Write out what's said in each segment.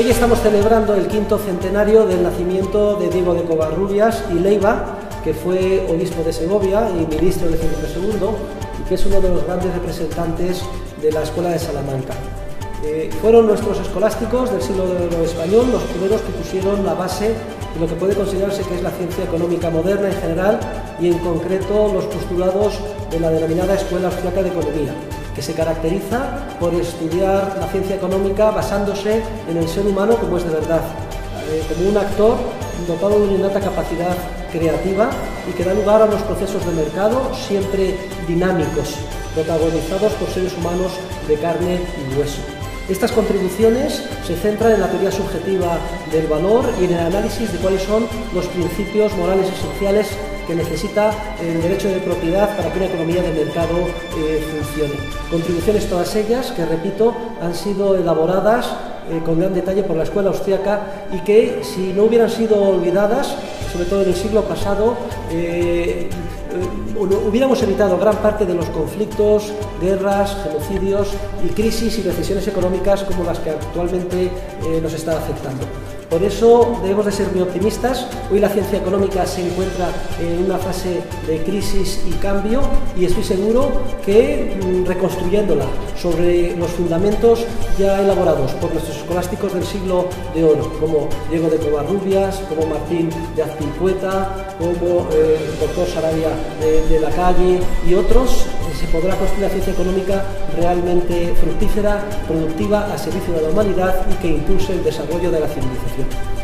Hoy estamos celebrando el quinto centenario del nacimiento de Diego de Covarrubias y Leiva, que fue obispo de Segovia y ministro de Felipe II, y que es uno de los grandes representantes de la Escuela de Salamanca. Eh, fueron nuestros escolásticos del siglo de español los primeros que pusieron la base de lo que puede considerarse que es la ciencia económica moderna en general y en concreto los postulados de la denominada Escuela Austriaca de Economía que se caracteriza por estudiar la ciencia económica basándose en el ser humano como es de verdad, como un actor dotado de una innata capacidad creativa y que da lugar a los procesos de mercado siempre dinámicos, protagonizados por seres humanos de carne y hueso. Estas contribuciones se centran en la teoría subjetiva del valor y en el análisis de cuáles son los principios morales esenciales que necesita el derecho de propiedad para que una economía de mercado eh, funcione. Contribuciones todas ellas que, repito, han sido elaboradas eh, con gran detalle por la escuela austriaca y que, si no hubieran sido olvidadas, sobre todo en el siglo pasado, eh, hubiéramos evitado gran parte de los conflictos, guerras, genocidios y crisis y recesiones económicas como las que actualmente eh, nos están afectando. Por eso debemos de ser muy optimistas. Hoy la ciencia económica se encuentra en una fase de crisis y cambio y estoy seguro que mm, reconstruyéndola sobre los fundamentos ya elaborados por nuestros escolásticos del siglo de oro, como Diego de Covarrubias, como Martín de Azpilcueta, como eh, el doctor Sarabia de la Calle y otros, se podrá construir una ciencia económica realmente fructífera, productiva, a servicio de la humanidad y que impulse el desarrollo de la civilización.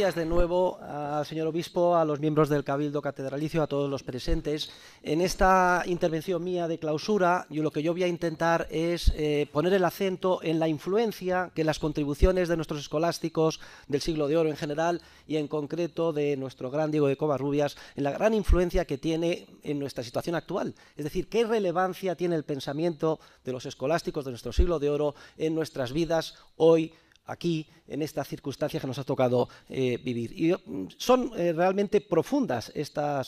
gracias de nuevo al señor obispo, a los miembros del Cabildo Catedralicio, a todos los presentes. En esta intervención mía de clausura, yo lo que yo voy a intentar es eh, poner el acento en la influencia que las contribuciones de nuestros escolásticos del siglo de oro en general y en concreto de nuestro gran Diego de Covarrubias, en la gran influencia que tiene en nuestra situación actual. Es decir, qué relevancia tiene el pensamiento de los escolásticos de nuestro siglo de oro en nuestras vidas hoy aquí, en esta circunstancia que nos ha tocado eh, vivir. Y mm, son eh, realmente profundas esta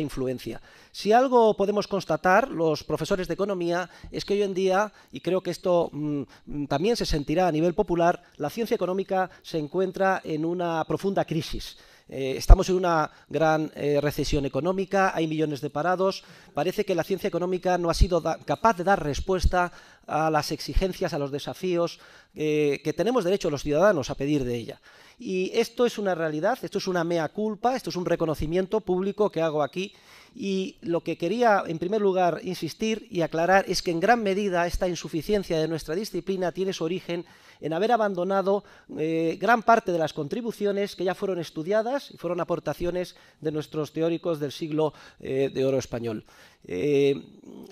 influencia. Si algo podemos constatar los profesores de economía es que hoy en día, y creo que esto mm, mm, también se sentirá a nivel popular, la ciencia económica se encuentra en una profunda crisis. Eh, estamos en una gran eh, recesión económica, hay millones de parados. Parece que la ciencia económica no ha sido capaz de dar respuesta a las exigencias, a los desafíos eh, que tenemos derecho los ciudadanos a pedir de ella. Y esto es una realidad, esto es una mea culpa, esto es un reconocimiento público que hago aquí. Y lo que quería, en primer lugar, insistir y aclarar es que en gran medida esta insuficiencia de nuestra disciplina tiene su origen en haber abandonado eh, gran parte de las contribuciones que ya fueron estudiadas y fueron aportaciones de nuestros teóricos del siglo eh, de oro español. Eh,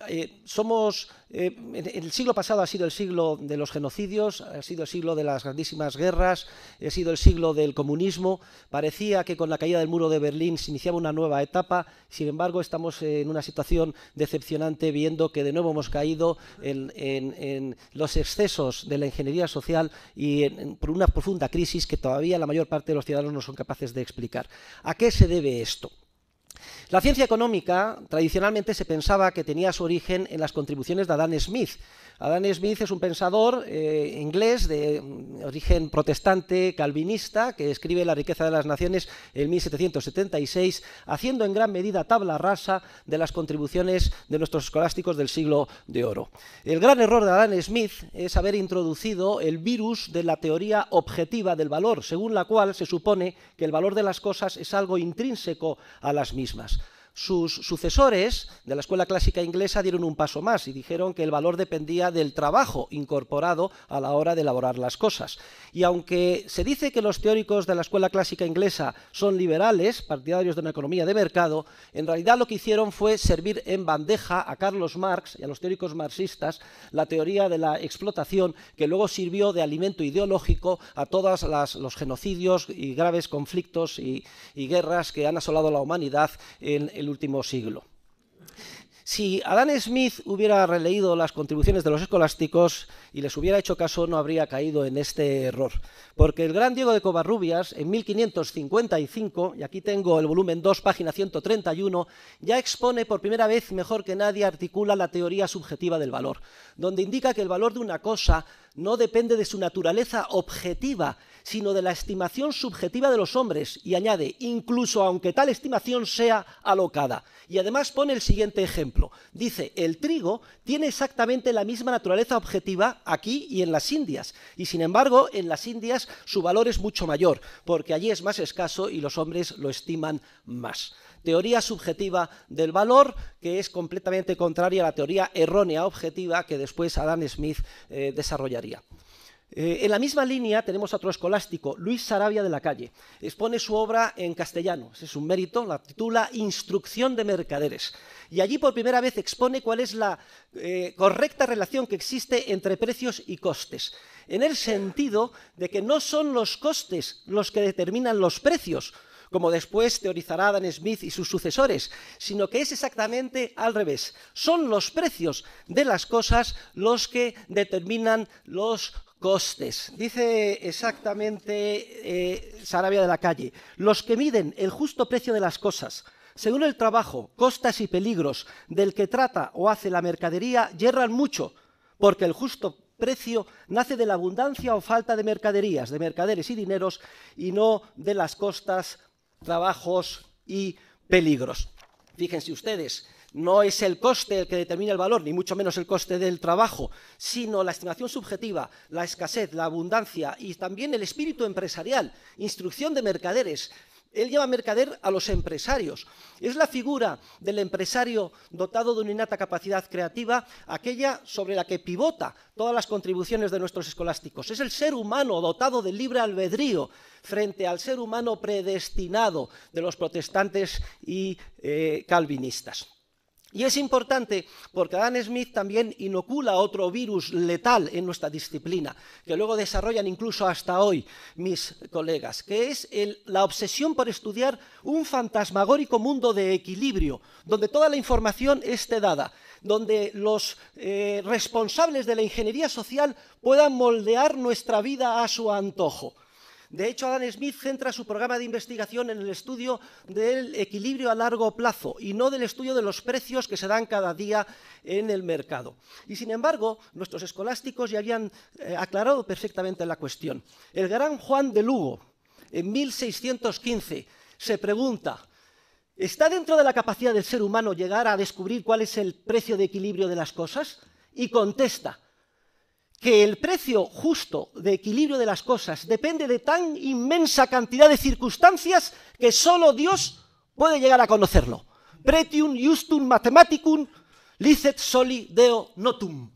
eh, somos, eh, el siglo pasado ha sido el siglo de los genocidios, ha sido el siglo de las grandísimas guerras, ha sido el siglo del comunismo. Parecía que con la caída del muro de Berlín se iniciaba una nueva etapa, sin embargo estamos en una situación decepcionante viendo que de nuevo hemos caído en, los excesos de la ingeniería social y por una profunda crisis que todavía la mayor parte de los ciudadanos no son capaces de explicar. ¿A qué se debe esto? La ciencia económica tradicionalmente se pensaba que tenía su origen en las contribuciones de Adam Smith. Adam Smith es un pensador eh, inglés de mm, origen protestante calvinista que escribe La riqueza de las naciones en 1776, haciendo en gran medida tabla rasa de las contribuciones de nuestros escolásticos del siglo de oro. El gran error de Adam Smith es haber introducido el virus de la teoría objetiva del valor, según la cual se supone que el valor de las cosas es algo intrínseco a las mismas mismas sus sucesores de la escuela clásica inglesa dieron un paso más y dijeron que el valor dependía del trabajo incorporado a la hora de elaborar las cosas. Y aunque se dice que los teóricos de la escuela clásica inglesa son liberales, partidarios de una economía de mercado, en realidad lo que hicieron fue servir en bandeja a Carlos Marx y a los teóricos marxistas la teoría de la explotación que luego sirvió de alimento ideológico a todos los genocidios y graves conflictos y, guerras que han asolado la humanidad en el último siglo. Si Adam Smith hubiera releído las contribuciones de los escolásticos y les hubiera hecho caso, no habría caído en este error. Porque el gran Diego de Covarrubias, en 1555, y aquí tengo el volumen 2, página 131, ya expone por primera vez mejor que nadie articula la teoría subjetiva del valor, donde indica que el valor de una cosa no depende de su naturaleza objetiva, sino de la estimación subjetiva de los hombres, y añade, incluso aunque tal estimación sea alocada. Y además pone el siguiente ejemplo. Dice, el trigo tiene exactamente la misma naturaleza objetiva aquí y en las Indias, y sin embargo en las Indias su valor es mucho mayor, porque allí es más escaso y los hombres lo estiman más teoría subjetiva del valor, que es completamente contraria a la teoría errónea objetiva que después Adam Smith eh, desarrollaría. Eh, en la misma línea tenemos otro escolástico, Luis Sarabia de la Calle. Expone su obra en castellano, es un mérito, la titula Instrucción de Mercaderes. Y allí por primera vez expone cuál es la eh, correcta relación que existe entre precios y costes, en el sentido de que no son los costes los que determinan los precios, como después teorizará Adam Smith y sus sucesores, sino que es exactamente al revés. Son los precios de las cosas los que determinan los costes. Dice exactamente eh, Sarabia de la Calle, los que miden el justo precio de las cosas, según el trabajo, costas y peligros del que trata o hace la mercadería, yerran mucho, porque el justo precio nace de la abundancia o falta de mercaderías, de mercaderes y dineros, y no de las costas trabajos y peligros. Fíjense ustedes, no es el coste el que determina el valor, ni mucho menos el coste del trabajo, sino la estimación subjetiva, la escasez, la abundancia y también el espíritu empresarial, instrucción de mercaderes, él a mercader a los empresarios. Es la figura del empresario dotado de una innata capacidad creativa, aquella sobre la que pivota todas las contribuciones de nuestros escolásticos. Es el ser humano dotado de libre albedrío frente al ser humano predestinado de los protestantes y eh, calvinistas. Y es importante porque Adam Smith también inocula otro virus letal en nuestra disciplina, que luego desarrollan incluso hasta hoy mis colegas, que es la obsesión por estudiar un fantasmagórico mundo de equilibrio, donde toda la información esté dada, donde los eh, responsables de la ingeniería social puedan moldear nuestra vida a su antojo. De hecho, Adam Smith centra su programa de investigación en el estudio del equilibrio a largo plazo y no del estudio de los precios que se dan cada día en el mercado. Y sin embargo, nuestros escolásticos ya habían eh, aclarado perfectamente la cuestión. El gran Juan de Lugo, en 1615, se pregunta, ¿está dentro de la capacidad del ser humano llegar a descubrir cuál es el precio de equilibrio de las cosas? Y contesta, que el precio justo de equilibrio de las cosas depende de tan inmensa cantidad de circunstancias que solo Dios puede llegar a conocerlo. Pretium justum mathematicum licet soli deo notum.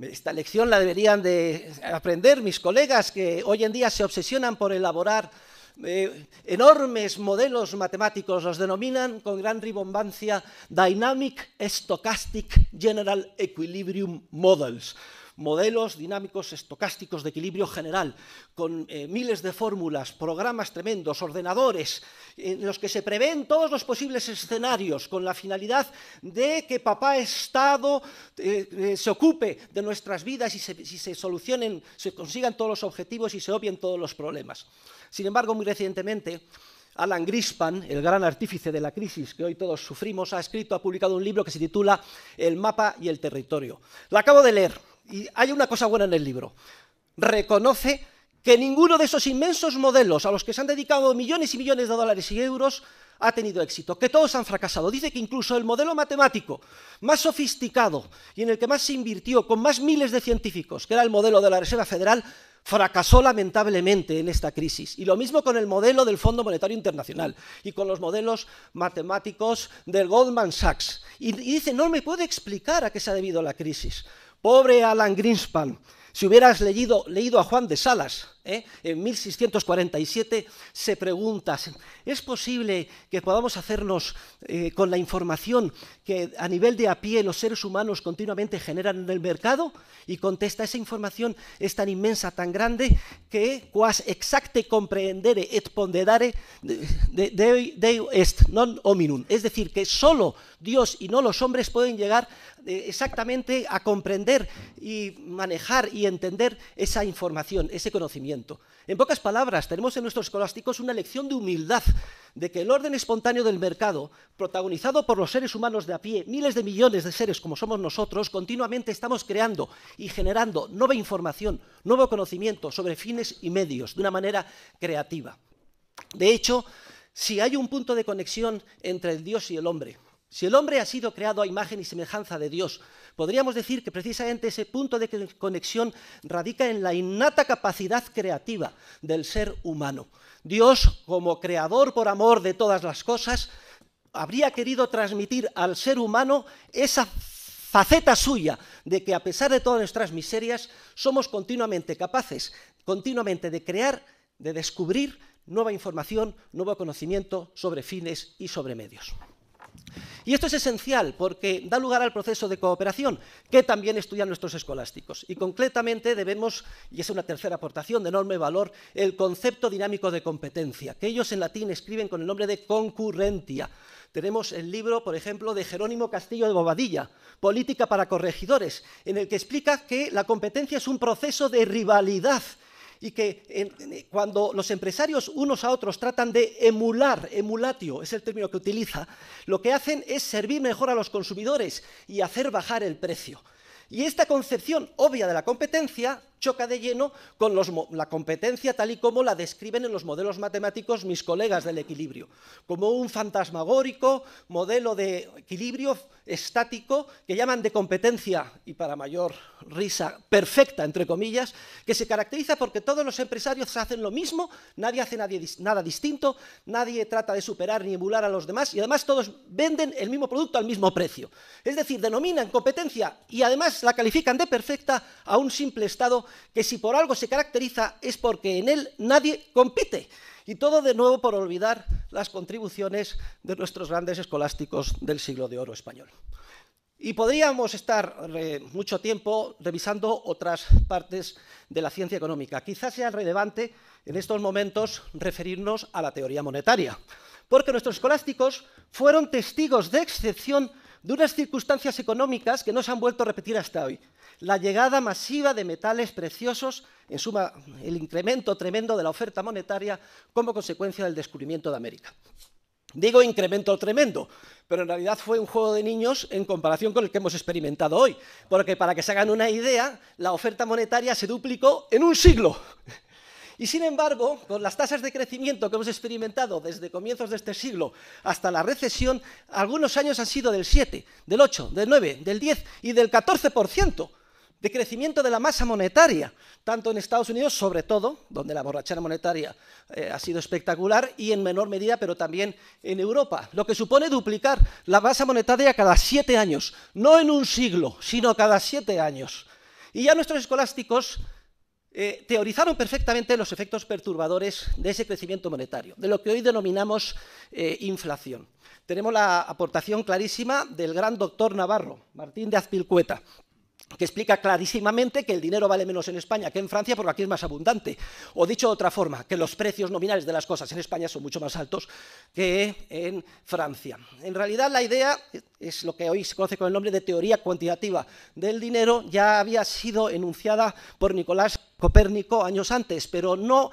Esta lección la deberían de aprender mis colegas que hoy en día se obsesionan por elaborar enormes modelos matemáticos, los denominan con gran ribombancia Dynamic Stochastic General Equilibrium Models modelos dinámicos estocásticos de equilibrio general, con eh, miles de fórmulas, programas tremendos, ordenadores, en los que se prevén todos los posibles escenarios con la finalidad de que papá Estado eh, eh, se ocupe de nuestras vidas y se, se solucionen, se consigan todos los objetivos y se obvien todos los problemas. Sin embargo, muy recientemente, Alan Grispan, el gran artífice de la crisis que hoy todos sufrimos, ha escrito, ha publicado un libro que se titula El mapa y el territorio. Lo acabo de leer, y hay una cosa buena en el libro. Reconoce que ninguno de esos inmensos modelos a los que se han dedicado millones y millones de dólares y euros ha tenido éxito, que todos han fracasado. Dice que incluso el modelo matemático más sofisticado y en el que más se invirtió con más miles de científicos, que era el modelo de la Reserva Federal, fracasó lamentablemente en esta crisis. Y lo mismo con el modelo del Fondo Monetario Internacional y con los modelos matemáticos del Goldman Sachs. Y, dice, no me puede explicar a qué se ha debido la crisis. Pobre Alan Greenspan. Si hubieras leído, leído a Juan de Salas, ¿eh? en 1647 se pregunta, ¿es posible que podamos hacernos eh, con la información que a nivel de a pie los seres humanos continuamente generan en el mercado? Y contesta, esa información es tan inmensa, tan grande, que quas exacte comprendere et ponderare de, est non hominum. Es decir, que solo Dios y no los hombres pueden llegar eh, exactamente a comprender y manejar y entender esa información, ese conocimiento. En pocas palabras, tenemos en nuestros escolásticos una lección de humildad, de que el orden espontáneo del mercado, protagonizado por los seres humanos de a pie, miles de millones de seres como somos nosotros, continuamente estamos creando y generando nueva información, nuevo conocimiento sobre fines y medios, de una manera creativa. De hecho, si hay un punto de conexión entre el Dios y el hombre, si el hombre ha sido creado a imagen y semejanza de Dios, podríamos decir que precisamente ese punto de conexión radica en la innata capacidad creativa del ser humano. Dios, como creador por amor de todas las cosas, habría querido transmitir al ser humano esa faceta suya de que a pesar de todas nuestras miserias, somos continuamente capaces, continuamente de crear, de descubrir nueva información, nuevo conocimiento sobre fines y sobre medios. Y esto es esencial porque da lugar al proceso de cooperación que también estudian nuestros escolásticos. Y concretamente debemos, y es una tercera aportación de enorme valor, el concepto dinámico de competencia, que ellos en latín escriben con el nombre de concurrentia. Tenemos el libro, por ejemplo, de Jerónimo Castillo de Bobadilla, Política para corregidores, en el que explica que la competencia es un proceso de rivalidad y que eh, cuando los empresarios unos a otros tratan de emular, emulatio es el término que utiliza, lo que hacen es servir mejor a los consumidores y hacer bajar el precio. Y esta concepción obvia de la competencia choca de lleno con la competencia tal y como la describen en los modelos matemáticos mis colegas del equilibrio, como un fantasmagórico modelo de equilibrio estático que llaman de competencia y para mayor risa perfecta, entre comillas, que se caracteriza porque todos los empresarios hacen lo mismo, nadie hace nada distinto, nadie trata de superar ni emular a los demás y además todos venden el mismo producto al mismo precio. Es decir, denominan competencia y además la califican de perfecta a un simple estado que si por algo se caracteriza es porque en él nadie compite. Y todo de nuevo por olvidar las contribuciones de nuestros grandes escolásticos del siglo de oro español. Y podríamos estar eh, mucho tiempo revisando otras partes de la ciencia económica. Quizás sea relevante en estos momentos referirnos a la teoría monetaria, porque nuestros escolásticos fueron testigos de excepción de unas circunstancias económicas que no se han vuelto a repetir hasta hoy. La llegada masiva de metales preciosos, en suma, el incremento tremendo de la oferta monetaria como consecuencia del descubrimiento de América. Digo incremento tremendo, pero en realidad fue un juego de niños en comparación con el que hemos experimentado hoy, porque para que se hagan una idea, la oferta monetaria se duplicó en un siglo. Y sin embargo, con las tasas de crecimiento que hemos experimentado desde comienzos de este siglo hasta la recesión, algunos años han sido del 7, del 8, del 9, del 10 y del 14% de crecimiento de la masa monetaria, tanto en Estados Unidos, sobre todo, donde la borrachera monetaria eh, ha sido espectacular, y en menor medida, pero también en Europa, lo que supone duplicar la masa monetaria cada siete años, no en un siglo, sino cada siete años. Y ya nuestros escolásticos eh, teorizaron perfectamente los efectos perturbadores de ese crecimiento monetario, de lo que hoy denominamos eh, inflación. Tenemos la aportación clarísima del gran doctor Navarro, Martín de Azpilcueta, que explica clarísimamente que el dinero vale menos en España que en Francia porque aquí es más abundante. O dicho de otra forma, que los precios nominales de las cosas en España son mucho más altos que en Francia. En realidad la idea es lo que hoy se conoce con el nombre de teoría cuantitativa del dinero, ya había sido enunciada por Nicolás Copérnico años antes, pero no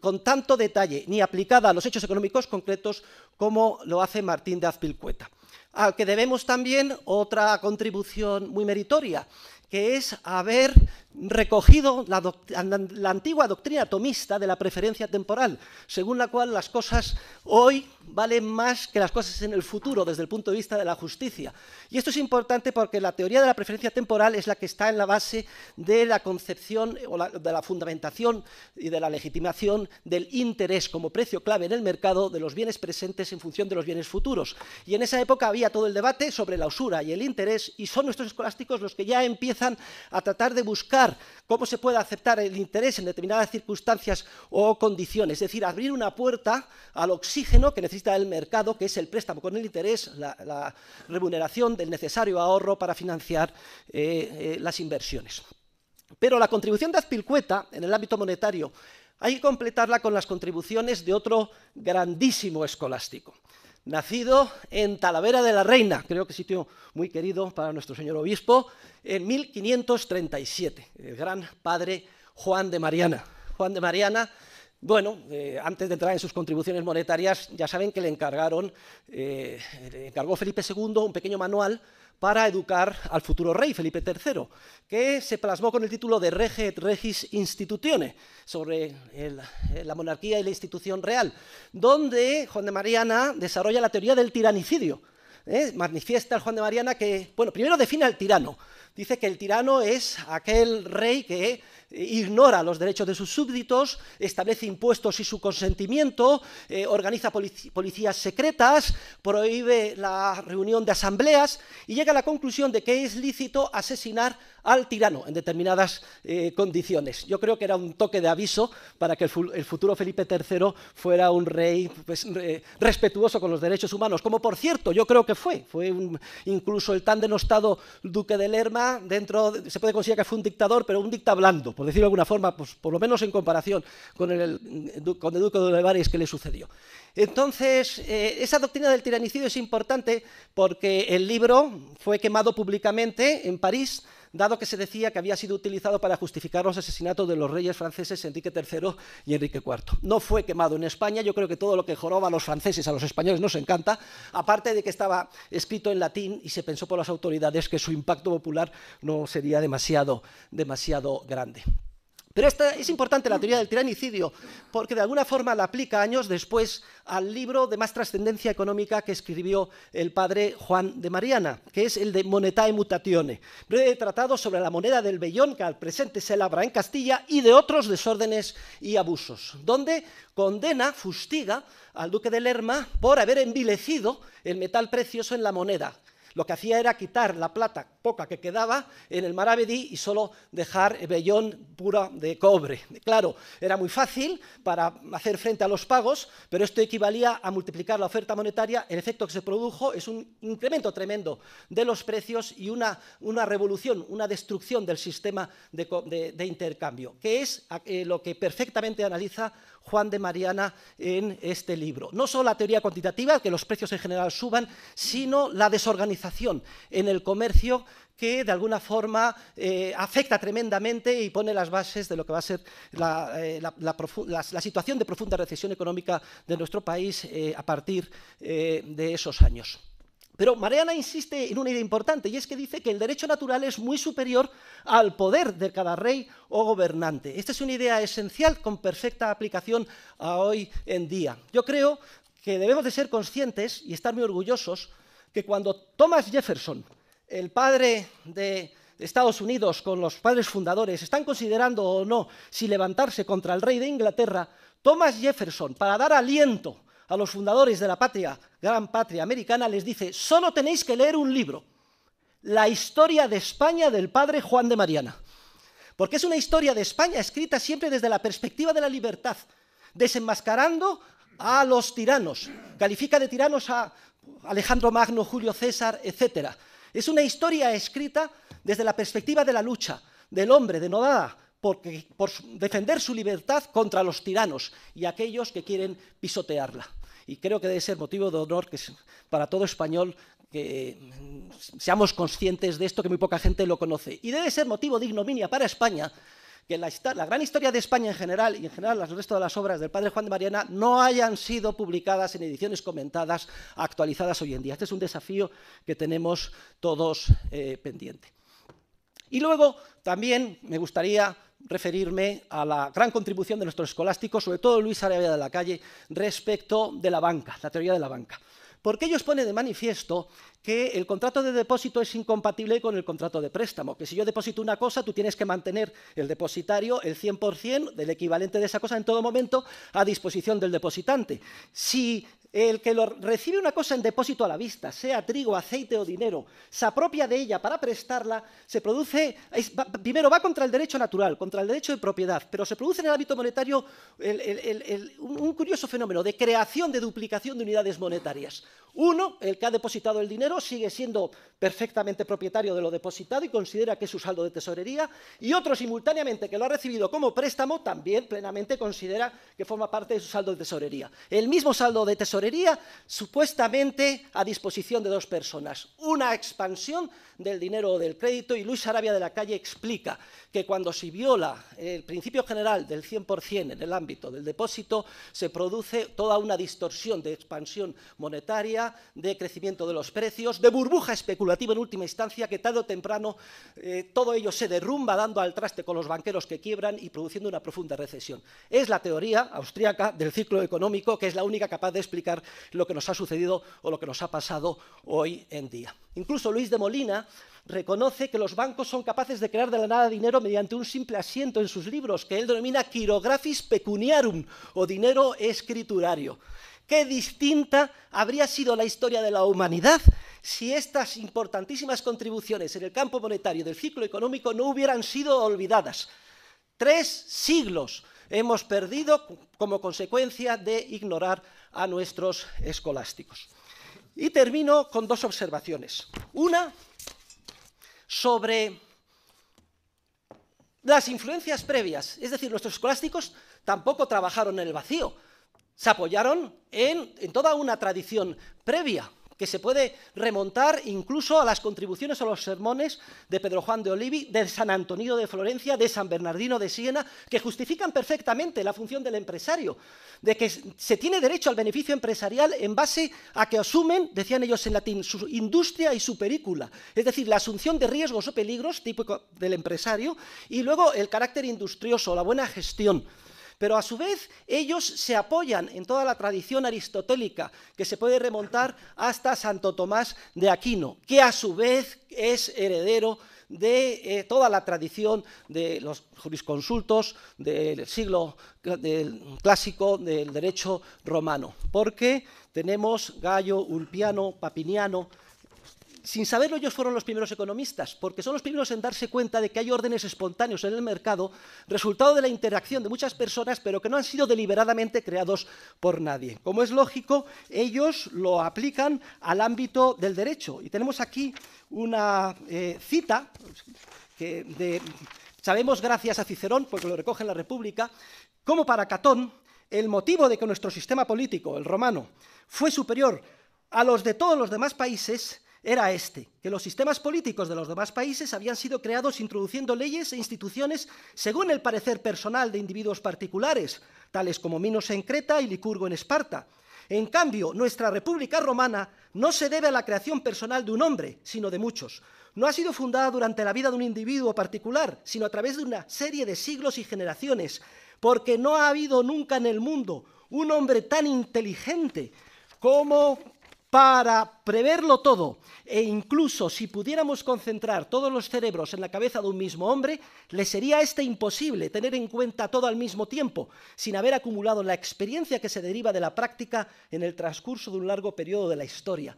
con tanto detalle ni aplicada a los hechos económicos concretos como lo hace Martín de Azpilcueta a que debemos también otra contribución muy meritoria, que es haber recogido la, antigua doctrina tomista de la preferencia temporal, según la cual las cosas hoy valen más que las cosas en el futuro desde el punto de vista de la justicia. Y esto es importante porque la teoría de la preferencia temporal es la que está en la base de la concepción o de la fundamentación y de la legitimación del interés como precio clave en el mercado de los bienes presentes en función de los bienes futuros. Y en esa época había todo el debate sobre la usura y el interés y son nuestros escolásticos los que ya empiezan a tratar de buscar cómo se puede aceptar el interés en determinadas circunstancias o condiciones, es decir, abrir una puerta al oxígeno que necesita el mercado, que es el préstamo con el interés, la, remuneración del necesario ahorro para financiar eh, eh, las inversiones. Pero la contribución de Azpilcueta en el ámbito monetario hay que completarla con las contribuciones de otro grandísimo escolástico, nacido en Talavera de la Reina, creo que sitio muy querido para nuestro señor obispo, en 1537, el gran padre Juan de Mariana. Juan de Mariana bueno, eh, antes de entrar en sus contribuciones monetarias, ya saben que le encargaron, eh, encargó Felipe II un pequeño manual para educar al futuro rey Felipe III, que se plasmó con el título de Reget Regis Institutione, sobre eh, la monarquía y la institución real, donde Juan de Mariana desarrolla la teoría del tiranicidio. Manifiesta el Juan de Mariana que, bueno, primero define al tirano. Dice que el tirano es aquel rey que ignora los derechos de sus súbditos, establece impuestos y su consentimiento, eh, organiza policías secretas, prohíbe la reunión de asambleas y llega a la conclusión de que es lícito asesinar al tirano en determinadas eh, condiciones. Yo creo que era un toque de aviso para que el, futuro Felipe III fuera un rey pues, respetuoso con los derechos humanos, como por cierto yo creo que fue. Fue incluso el tan denostado duque de Lerma, dentro se puede considerar que fue un dictador, pero un dicta blando, por decirlo de alguna forma, pues, por lo menos en comparación con el, con el duque de Olivares que le sucedió. Entonces, eh, esa doctrina del tiranicidio es importante porque el libro fue quemado públicamente en París dado que se decía que había sido utilizado para justificar los asesinatos de los reyes franceses Enrique III y Enrique IV. No fue quemado en España, yo creo que todo lo que joroba a los franceses, a los españoles, nos encanta, aparte de que estaba escrito en latín y se pensó por las autoridades que su impacto popular no sería demasiado, demasiado grande. Pero esta, es importante la teoría del tiranicidio porque de alguna forma la aplica años después al libro de más trascendencia económica que escribió el padre Juan de Mariana, que es el de Monetae Mutatione, breve tratado sobre la moneda del vellón que al presente se labra en Castilla y de otros desórdenes y abusos, donde condena, fustiga al duque de Lerma por haber envilecido el metal precioso en la moneda lo que hacía era quitar la plata poca que quedaba en el maravedí y solo dejar vellón puro de cobre. Claro, era muy fácil para hacer frente a los pagos, pero esto equivalía a multiplicar la oferta monetaria. El efecto que se produjo es un incremento tremendo de los precios y una, una revolución, una destrucción del sistema de, intercambio, que es eh, lo que perfectamente analiza Juan de Mariana en este libro. No solo la teoría cuantitativa, que los precios en general suban, sino la desorganización en el comercio que de alguna forma eh, afecta tremendamente y pone las bases de lo que va a ser la, eh, situación de profunda recesión económica de nuestro país eh, a partir de esos años. Pero Mariana insiste en una idea importante y es que dice que el derecho natural es muy superior al poder de cada rey o gobernante. Esta es una idea esencial con perfecta aplicación a hoy en día. Yo creo que debemos de ser conscientes y estar muy orgullosos que cuando Thomas Jefferson, el padre de Estados Unidos con los padres fundadores, están considerando o no si levantarse contra el rey de Inglaterra, Thomas Jefferson, para dar aliento a los fundadores de la patria, gran patria americana, les dice, solo tenéis que leer un libro, La historia de España del padre Juan de Mariana. Porque es una historia de España escrita siempre desde la perspectiva de la libertad, desenmascarando a los tiranos. Califica de tiranos a Alejandro Magno, Julio César, etc. Es una historia escrita desde la perspectiva de la lucha, del hombre, de Nodada, por defender su libertad contra los tiranos y aquellos que quieren pisotearla y creo que debe ser motivo de honor que para todo español que mm, seamos conscientes de esto que muy poca gente lo conoce. Y debe ser motivo de ignominia para España que la, gran historia de España en general y en general las resto de las obras del padre Juan de Mariana no hayan sido publicadas en ediciones comentadas, actualizadas hoy en día. Este es un desafío que tenemos todos eh, pendiente. Y luego también me gustaría referirme a la gran contribución de nuestros escolásticos, sobre todo Luis Arabia de la Calle, respecto de la banca, la teoría de la banca. Porque ellos ponen de manifiesto que el contrato de depósito es incompatible con el contrato de préstamo, que si yo deposito una cosa, tú tienes que mantener el depositario el 100% del equivalente de esa cosa en todo momento a disposición del depositante. Si el que recibe una cosa en depósito a la vista, sea trigo, aceite o dinero, se apropia de ella para prestarla, se produce, primero va contra el derecho natural, contra el derecho de propiedad, pero se produce en el ámbito monetario un curioso fenómeno de creación, de duplicación de unidades monetarias. Uno, el que ha depositado el dinero, sigue siendo perfectamente propietario de lo depositado y considera que es su saldo de tesorería, y otro simultáneamente que lo ha recibido como préstamo también plenamente considera que forma parte de su saldo de tesorería. El mismo saldo de tesorería supuestamente a disposición de dos personas. Una expansión del dinero o del crédito y Luis Arabia de la Calle explica que cuando se viola el principio general del 100% en el ámbito del depósito, se produce toda una distorsión de expansión monetaria, de crecimiento de los precios, de burbuja especulativa en última instancia, que tarde o temprano eh, todo ello se derrumba dando al traste con los banqueros que quiebran y produciendo una profunda recesión. Es la teoría austríaca del ciclo económico que es la única capaz de explicar lo que nos ha sucedido o lo que nos ha pasado hoy en día. Incluso Luis de Molina reconoce que los bancos son capaces de crear de la nada dinero mediante un simple asiento en sus libros, que él denomina quirographis pecuniarum o dinero escriturario. Qué distinta habría sido la historia de la humanidad si estas importantísimas contribuciones en el campo monetario del ciclo económico no hubieran sido olvidadas. Tres siglos hemos perdido como consecuencia de ignorar a nuestros escolásticos. Y termino con dos observaciones. Una sobre las influencias previas, es decir, nuestros escolásticos tampoco trabajaron en el vacío, se apoyaron en, en toda una tradición previa que se puede remontar incluso a las contribuciones a los sermones de Pedro Juan de Olivi, de San Antonio de Florencia, de San Bernardino de Siena, que justifican perfectamente la función del empresario, de que se tiene derecho al beneficio empresarial en base a que asumen, decían ellos en latín, su industria y su perícula, es decir, la asunción de riesgos o peligros típico del empresario y luego el carácter industrioso, la buena gestión. Pero a su vez ellos se apoyan en toda la tradición aristotélica que se puede remontar hasta Santo Tomás de Aquino, que a su vez es heredero de eh, toda la tradición de los jurisconsultos del siglo clásico del derecho romano, porque tenemos Gallo, Ulpiano, Papiniano, sin saberlo ellos fueron los primeros economistas, porque son los primeros en darse cuenta de que hay órdenes espontáneos en el mercado, resultado de la interacción de muchas personas, pero que no han sido deliberadamente creados por nadie. Como es lógico, ellos lo aplican al ámbito del derecho. Y tenemos aquí una eh, cita que sabemos gracias a Cicerón, porque lo recoge en la República, como para Catón, el motivo de que nuestro sistema político, el romano, fue superior a los de todos los demás países, era este, que los sistemas políticos de los demás países habían sido creados introduciendo leyes e instituciones según el parecer personal de individuos particulares, tales como Minos en Creta y Licurgo en Esparta. En cambio, nuestra República Romana no se debe a la creación personal de un hombre, sino de muchos. No ha sido fundada durante la vida de un individuo particular, sino a través de una serie de siglos y generaciones, porque no ha habido nunca en el mundo un hombre tan inteligente como para preverlo todo e incluso si pudiéramos concentrar todos los cerebros en la cabeza de un mismo hombre, le sería este imposible tener en cuenta todo al mismo tiempo, sin haber acumulado la experiencia que se deriva de la práctica en el transcurso de un largo periodo de la historia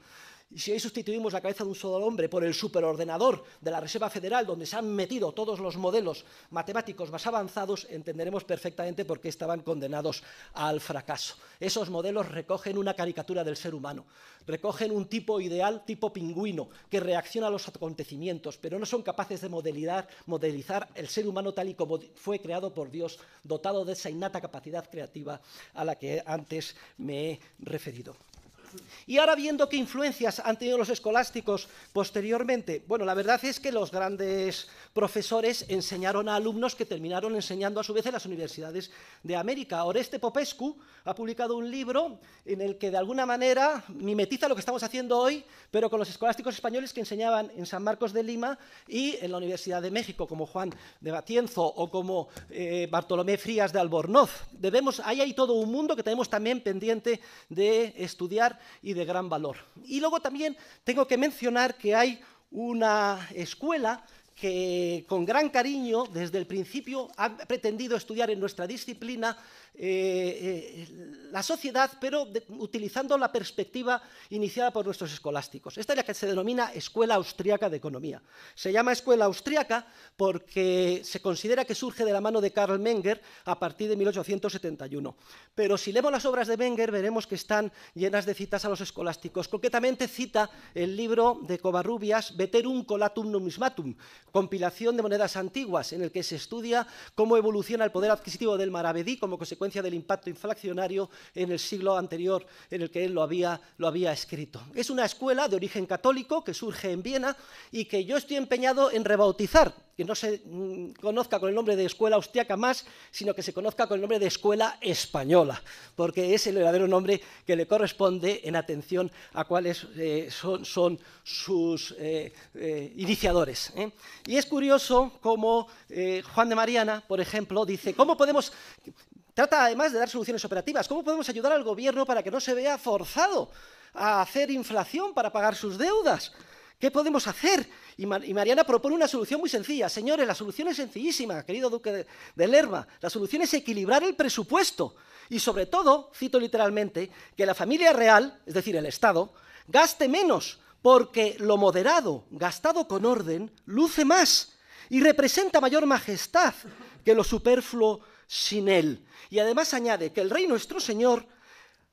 si hoy sustituimos la cabeza de un solo hombre por el superordenador de la Reserva Federal, donde se han metido todos los modelos matemáticos más avanzados, entenderemos perfectamente por qué estaban condenados al fracaso. Esos modelos recogen una caricatura del ser humano, recogen un tipo ideal, tipo pingüino, que reacciona a los acontecimientos, pero no son capaces de modelizar el ser humano tal y como fue creado por Dios, dotado de esa innata capacidad creativa a la que antes me he referido. Y ahora viendo qué influencias han tenido los escolásticos posteriormente, bueno, la verdad es que los grandes profesores enseñaron a alumnos que terminaron enseñando a su vez en las universidades de América. Oreste Popescu ha publicado un libro en el que de alguna manera mimetiza lo que estamos haciendo hoy, pero con los escolásticos españoles que enseñaban en San Marcos de Lima y en la Universidad de México, como Juan de Batienzo o como eh, Bartolomé Frías de Albornoz. Debemos, ahí hay todo un mundo que tenemos también pendiente de estudiar y de gran valor. Y luego también tengo que mencionar que hay una escuela que con gran cariño desde el principio ha pretendido estudiar en nuestra disciplina eh, eh, la sociedad, pero utilizando la perspectiva iniciada por nuestros escolásticos. Esta es la que se denomina Escuela Austriaca de Economía. Se llama Escuela Austriaca porque se considera que surge de la mano de Karl Menger a partir de 1871. Pero si leemos las obras de Menger, veremos que están llenas de citas a los escolásticos. Concretamente cita el libro de Covarrubias, Veterum Colatum Numismatum, compilación de monedas antiguas, en el que se estudia cómo evoluciona el poder adquisitivo del maravedí como se del impacto inflacionario en el siglo anterior en el que él lo había, lo había escrito. Es una escuela de origen católico que surge en Viena y que yo estoy empeñado en rebautizar, que no se mm, conozca con el nombre de escuela austriaca más, sino que se conozca con el nombre de escuela española, porque es el verdadero nombre que le corresponde en atención a cuáles eh, son, son, sus eh, eh, iniciadores. Y es curioso cómo Juan de Mariana, por ejemplo, dice, ¿cómo podemos Trata además de dar soluciones operativas. ¿Cómo podemos ayudar al gobierno para que no se vea forzado a hacer inflación para pagar sus deudas? ¿Qué podemos hacer? Y, Mariana propone una solución muy sencilla. Señores, la solución es sencillísima, querido Duque de, Lerma. La solución es equilibrar el presupuesto. Y sobre todo, cito literalmente, que la familia real, es decir, el Estado, gaste menos, porque lo moderado, gastado con orden, luce más y representa mayor majestad que lo superfluo sin él. Y además añade que el rey nuestro Señor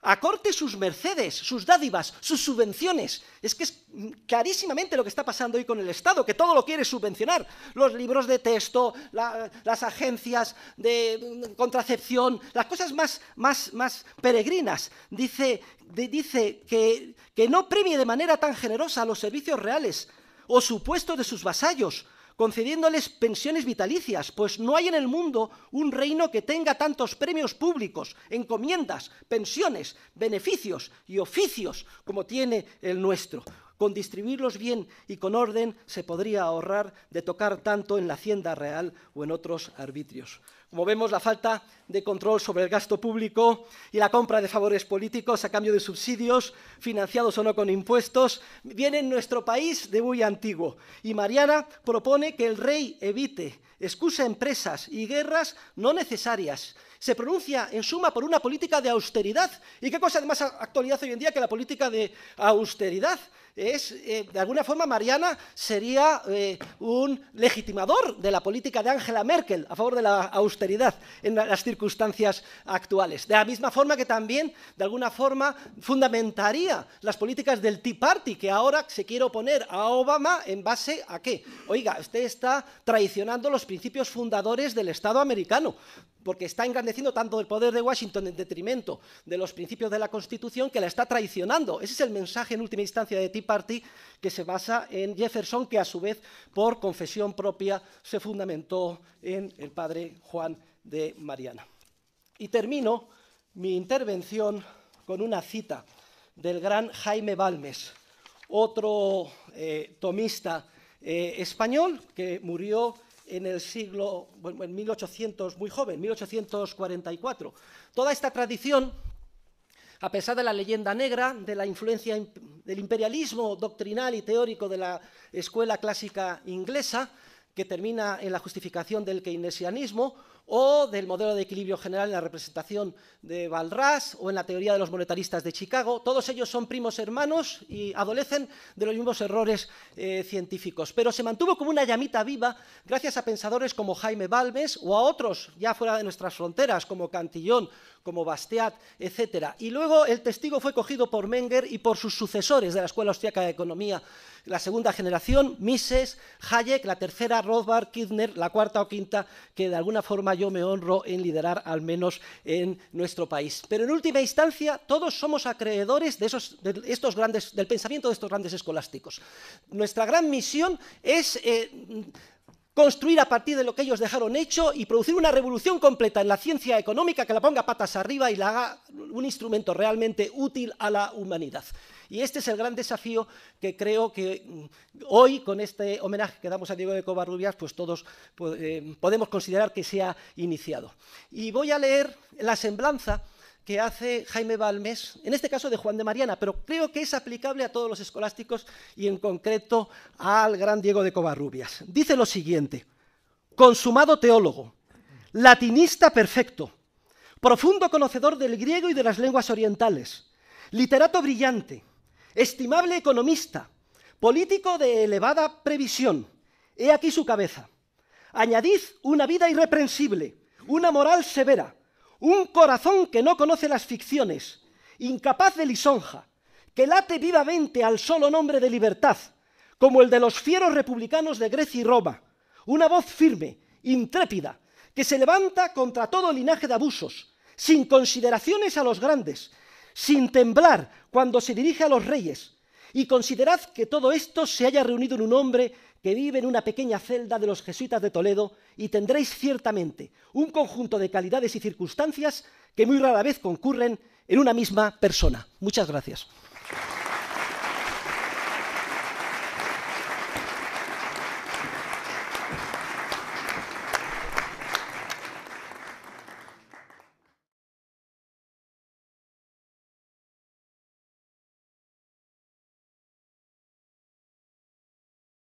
acorte sus mercedes, sus dádivas, sus subvenciones. Es que es clarísimamente lo que está pasando hoy con el Estado, que todo lo quiere subvencionar. Los libros de texto, las agencias de contracepción, las cosas más, más, más peregrinas. Dice, dice que, que no premie de manera tan generosa los servicios reales o supuestos de sus vasallos concediéndoles pensiones vitalicias, pues no hay en el mundo un reino que tenga tantos premios públicos, encomiendas, pensiones, beneficios y oficios como tiene el nuestro. Con distribuirlos bien y con orden se podría ahorrar de tocar tanto en la hacienda real o en otros arbitrios. Como vemos, la falta de control sobre el gasto público y la compra de favores políticos a cambio de subsidios, financiados o no con impuestos, viene en nuestro país de muy antiguo. Y Mariana propone que el rey evite, excusa empresas y guerras no necesarias. Se pronuncia, en suma, por una política de austeridad. ¿Y qué cosa de más actualidad hoy en día que la política de austeridad? es, eh, de alguna forma, Mariana sería eh, un legitimador de la política de Angela Merkel a favor de la austeridad en las circunstancias actuales. De la misma forma que también, de alguna forma, fundamentaría las políticas del Tea Party, que ahora se quiere oponer a Obama en base a qué. Oiga, usted está traicionando los principios fundadores del Estado americano porque está engrandeciendo tanto el poder de Washington en detrimento de los principios de la Constitución que la está traicionando. Ese es el mensaje en última instancia de Tea Party, que se basa en Jefferson, que a su vez, por confesión propia, se fundamentó en el padre Juan de Mariana. Y termino mi intervención con una cita del gran Jaime Balmes, otro eh, tomista eh, español que murió en el siglo, en 1800, muy joven, 1844. Toda esta tradición a pesar de la leyenda negra, de la influencia del imperialismo doctrinal y teórico de la escuela clásica inglesa, que termina en la justificación del keynesianismo, o del modelo de equilibrio general en la representación de Balras o en la teoría de los monetaristas de Chicago. Todos ellos son primos hermanos y adolecen de los mismos errores eh, científicos, pero se mantuvo como una llamita viva gracias a pensadores como Jaime Balmes o a otros ya fuera de nuestras fronteras como Cantillón, como Bastiat, etc. Y luego el testigo fue cogido por Menger y por sus sucesores de la Escuela Austriaca de Economía la segunda generación, Mises, Hayek, la tercera, Rothbard, Kirchner, la cuarta o quinta, que de alguna forma yo me honro en liderar, al menos en nuestro país. Pero en última instancia, todos somos acreedores de esos, estos grandes, del pensamiento de estos grandes escolásticos. Nuestra gran misión es... Eh, construir a partir de lo que ellos dejaron hecho y producir una revolución completa en la ciencia económica que la ponga patas arriba y la haga un instrumento realmente útil a la humanidad. Y este es el gran desafío que creo que mm, hoy, con este homenaje que damos a Diego de Covarrubias, pues todos pues, eh, podemos considerar que se ha iniciado. Y voy a leer la semblanza que hace Jaime Balmes, en este caso de Juan de Mariana, pero creo que es aplicable a todos los escolásticos y en concreto al gran Diego de Covarrubias. Dice lo siguiente, consumado teólogo, latinista perfecto, profundo conocedor del griego y de las lenguas orientales, literato brillante, Estimable economista, político de elevada previsión, he aquí su cabeza. Añadid una vida irreprensible, una moral severa, un corazón que no conoce las ficciones, incapaz de lisonja, que late vivamente al solo nombre de libertad, como el de los fieros republicanos de Grecia y Roma, una voz firme, intrépida, que se levanta contra todo linaje de abusos, sin consideraciones a los grandes, sin temblar cuando se dirige a los reyes. Y considerad que todo esto se haya reunido en un hombre que vive en una pequeña celda de los jesuitas de Toledo y tendréis ciertamente un conjunto de calidades y circunstancias que muy rara vez concurren en una misma persona. Muchas gracias.